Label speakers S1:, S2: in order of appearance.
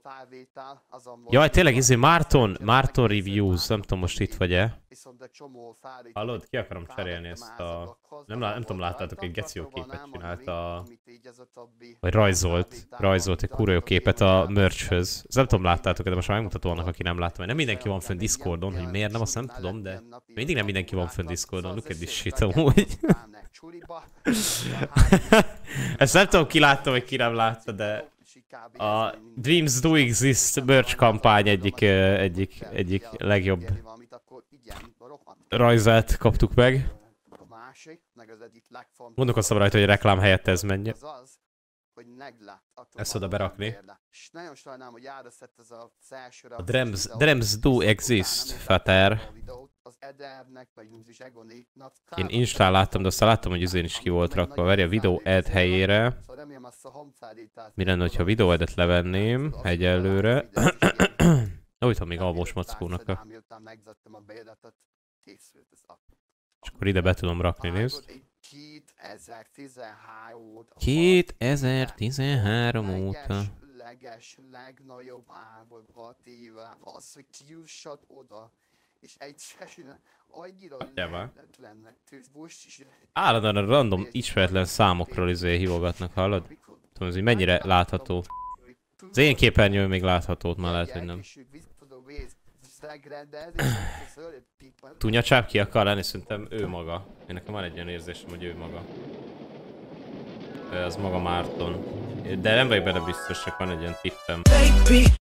S1: távétel, azon volt... Jaj, tényleg izé, Márton, Márton Reviews, nem tudom most itt vagy-e. Hallod, ki akarom cserélni ezt a... Nem, nem tudom, láttátok, egy geci jó szóval képet csinált a... Vagy rajzolt, rajzolt egy kurva jó képet a merchhöz. Ez nem tudom, láttátok, de most már megmutatom annak, aki nem látta, mert nem mindenki van fönn Discordon, hogy miért nem, azt nem tudom, de mindig nem mindenki van fönn Discordon, szóval look at this shit amúgy. Szóval ezt nem tudom, ki látta, vagy ki nem látta, de a Dreams Do Exist merch kampány egyik, egyik, egyik legjobb rajzát kaptuk meg. azt rajta, hogy a reklám helyett ez menjen. Ezt oda berakni. a A Dreams, Dreams Do Exist, Fater. Én Instán láttam, de aztán láttam, hogy üzén is ki volt rakva. Verj a videó Ed helyére. Szóval Mi lenne, hogyha videó edet levenném szóval egyelőre? Úgy, ha még albós mackónak a... És akkor ide be tudom rakni, nézd. 2013 óta leges, legnagyobb álmod az, hogy kiussad oda, és egy se csinál. Annyira lehetetlennek tűz most is. Állandóan a random ismeretlen számokról izé hívogatnak, hallod? Tudom, ez mennyire látható. Az én képernyőn még láthatót már lehet, hogy nem. Tunya Csáp ki akar lenni, szerintem ő maga. Én nekem van egy ilyen érzésem, hogy ő maga. Ez maga Márton. De nem vagy benne biztos, csak van egy ilyen tippem.